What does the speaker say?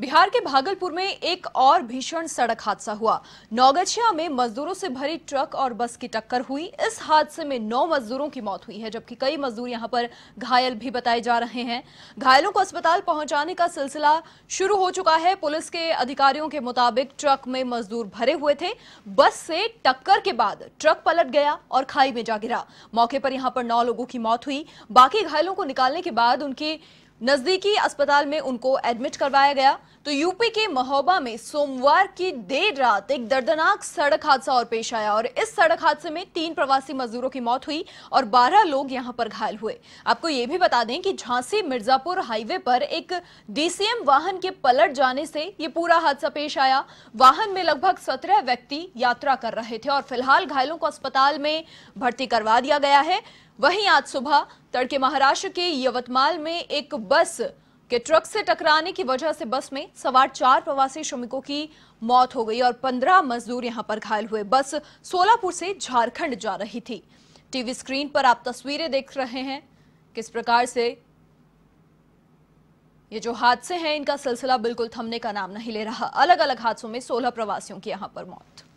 बिहार के भागलपुर में एक और भीषण सड़क हादसा हुआ नौगछिया में मजदूरों से भरी ट्रक और बस की टक्कर हुई इस हादसे में नौ मजदूरों की मौत हुई है जबकि कई मजदूर यहां पर घायल भी बताए जा रहे हैं घायलों को अस्पताल पहुंचाने का सिलसिला शुरू हो चुका है पुलिस के अधिकारियों के मुताबिक ट्रक में मजदूर भरे हुए थे बस से टक्कर के बाद ट्रक पलट गया और खाई में जा गिरा मौके पर यहाँ पर नौ लोगों की मौत हुई बाकी घायलों को निकालने के बाद उनकी नजदीकी अस्पताल में उनको एडमिट करवाया गया तो यूपी के महोबा में सोमवार की देर रात एक दर्दनाक सड़क हादसा और पेश आया और इस सड़क हादसे में तीन प्रवासी मजदूरों की मौत हुई और बारह लोग यहां पर घायल हुए आपको ये भी बता दें कि झांसी मिर्जापुर हाईवे पर एक डीसीएम वाहन के पलट जाने से ये पूरा हादसा पेश आया वाहन में लगभग सत्रह व्यक्ति यात्रा कर रहे थे और फिलहाल घायलों को अस्पताल में भर्ती करवा दिया गया है वहीं आज सुबह तड़के महाराष्ट्र के यवतमाल में एक बस कि ट्रक से टकराने की वजह से बस में सवार चार प्रवासी श्रमिकों की मौत हो गई और पंद्रह मजदूर यहां पर घायल हुए बस सोलापुर से झारखंड जा रही थी टीवी स्क्रीन पर आप तस्वीरें देख रहे हैं किस प्रकार से ये जो हादसे हैं इनका सिलसिला बिल्कुल थमने का नाम नहीं ले रहा अलग अलग हादसों में सोलह प्रवासियों की यहां पर मौत